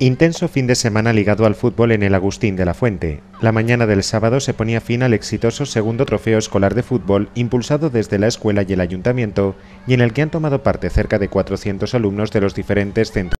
Intenso fin de semana ligado al fútbol en el Agustín de la Fuente. La mañana del sábado se ponía fin al exitoso segundo trofeo escolar de fútbol impulsado desde la escuela y el ayuntamiento y en el que han tomado parte cerca de 400 alumnos de los diferentes centros.